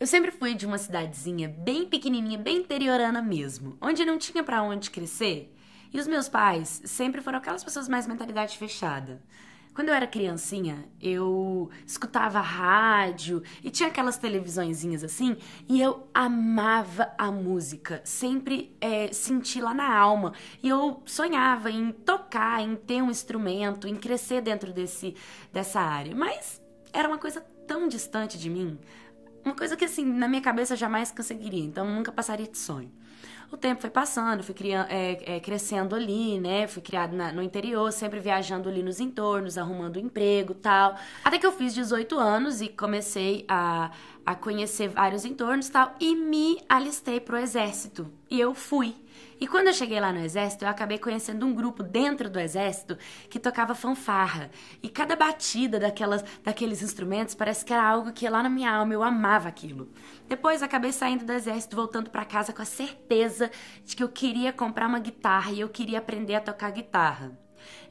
Eu sempre fui de uma cidadezinha bem pequenininha, bem interiorana mesmo, onde não tinha para onde crescer. E os meus pais sempre foram aquelas pessoas mais mentalidade fechada. Quando eu era criancinha, eu escutava rádio e tinha aquelas televisõezinhas assim, e eu amava a música, sempre é, senti lá na alma. E eu sonhava em tocar, em ter um instrumento, em crescer dentro desse, dessa área. Mas era uma coisa tão distante de mim, uma coisa que, assim, na minha cabeça eu jamais conseguiria, então nunca passaria de sonho. O tempo foi passando, fui criando, é, é, crescendo ali, né? Fui criado na, no interior, sempre viajando ali nos entornos, arrumando emprego tal. Até que eu fiz 18 anos e comecei a, a conhecer vários entornos tal. E me alistei pro exército. E eu fui. E quando eu cheguei lá no exército, eu acabei conhecendo um grupo dentro do exército que tocava fanfarra. E cada batida daquelas, daqueles instrumentos parece que era algo que lá na minha alma eu amava aquilo. Depois acabei saindo do exército, voltando para casa com a certeza certeza de que eu queria comprar uma guitarra e eu queria aprender a tocar guitarra.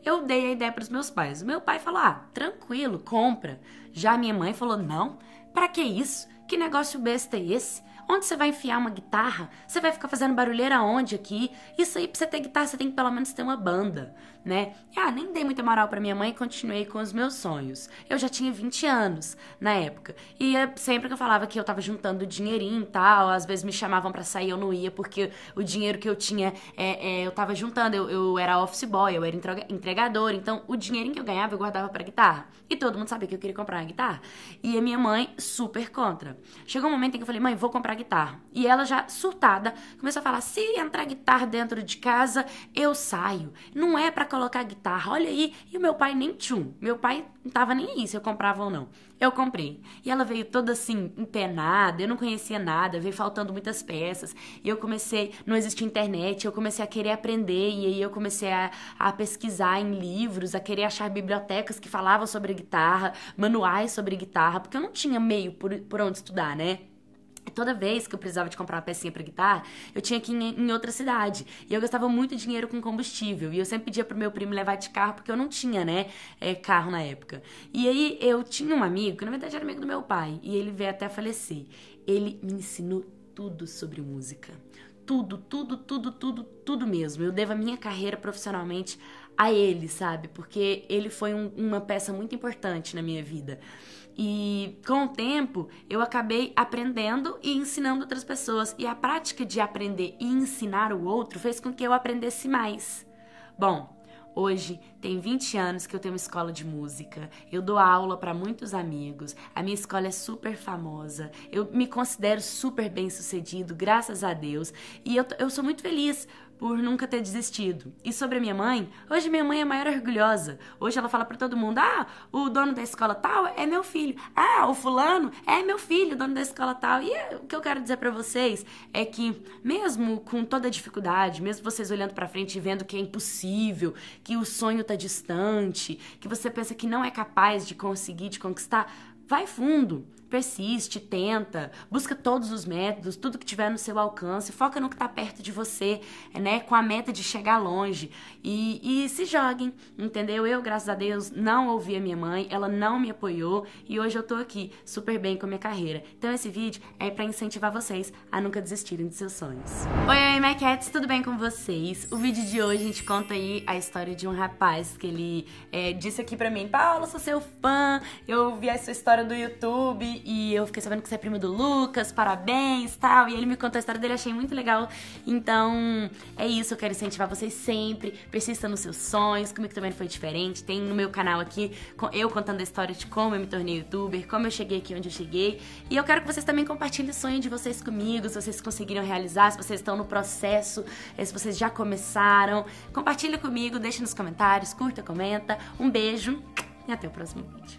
Eu dei a ideia para os meus pais. O meu pai falou: "Ah, tranquilo, compra". Já minha mãe falou: "Não, para que isso? Que negócio besta é esse? Onde você vai enfiar uma guitarra? Você vai ficar fazendo barulheira onde aqui? Isso aí, para você ter guitarra, você tem que pelo menos ter uma banda né? Ah, nem dei muita moral para minha mãe e continuei com os meus sonhos. Eu já tinha 20 anos na época. E é sempre que eu falava que eu tava juntando dinheirinho e tal, às vezes me chamavam para sair, eu não ia, porque o dinheiro que eu tinha, é, é, eu tava juntando. Eu, eu, era office boy, eu era entregador, então o dinheirinho que eu ganhava eu guardava para guitarra. E todo mundo sabia que eu queria comprar uma guitarra. E a minha mãe, super contra. Chegou um momento em que eu falei, mãe, vou comprar guitarra. E ela já, surtada, começou a falar: se entrar guitarra dentro de casa, eu saio. Não é pra colocar guitarra, olha aí. E o meu pai nem tchum. Meu pai não tava nem aí se eu comprava ou não. Eu comprei. E ela veio toda assim, empenada, eu não conhecia nada, veio faltando muitas peças. E eu comecei, não existia internet, eu comecei a querer aprender. E aí eu comecei a, a pesquisar em livros, a querer achar bibliotecas que falavam sobre guitarra, manuais sobre guitarra, porque eu não tinha meio por, por onde estudar, né? toda vez que eu precisava de comprar uma pecinha para guitarra, eu tinha que ir em outra cidade. E eu gastava muito dinheiro com combustível. E eu sempre pedia pro meu primo levar de carro, porque eu não tinha, né, é, carro na época. E aí eu tinha um amigo, que na verdade era amigo do meu pai, e ele veio até falecer. Ele me ensinou tudo sobre música. Tudo, tudo, tudo, tudo, tudo mesmo. Eu devo a minha carreira profissionalmente a ele, sabe? Porque ele foi um, uma peça muito importante na minha vida. E com o tempo eu acabei aprendendo e ensinando outras pessoas. E a prática de aprender e ensinar o outro fez com que eu aprendesse mais. Bom, Hoje tem 20 anos que eu tenho uma escola de música. Eu dou aula para muitos amigos. A minha escola é super famosa. Eu me considero super bem-sucedido, graças a Deus. E eu, eu sou muito feliz por nunca ter desistido. E sobre a minha mãe, hoje minha mãe é maior orgulhosa. Hoje ela fala para todo mundo: "Ah, o dono da escola tal é meu filho. Ah, o fulano é meu filho, o dono da escola tal". E o que eu quero dizer para vocês é que mesmo com toda a dificuldade, mesmo vocês olhando para frente e vendo que é impossível, que o sonho tá distante, que você pensa que não é capaz de conseguir, de conquistar, vai fundo. Persiste, tenta, busca todos os métodos, tudo que tiver no seu alcance, foca no que está perto de você, né? Com a meta de chegar longe. E, e se joguem, entendeu? Eu, graças a Deus, não ouvi a minha mãe, ela não me apoiou e hoje eu tô aqui super bem com a minha carreira. Então esse vídeo é para incentivar vocês a nunca desistirem de seus sonhos. Oi, oi, MyCats, tudo bem com vocês? O vídeo de hoje a gente conta aí a história de um rapaz que ele é, disse aqui pra mim, Paulo, sou seu fã, eu vi essa história do YouTube e eu fiquei sabendo que você é primo do Lucas, parabéns tal. E ele me contou a história dele, achei muito legal. Então é isso, eu quero incentivar vocês sempre. Persista nos seus sonhos, comigo também foi diferente. Tem no meu canal aqui eu contando a história de como eu me tornei youtuber, como eu cheguei aqui onde eu cheguei. E eu quero que vocês também compartilhem o sonho de vocês comigo, se vocês conseguiram realizar, se vocês estão no processo, eh, se vocês já começaram. Compartilha comigo, deixa nos comentários, curta, comenta. Um beijo e até o próximo vídeo.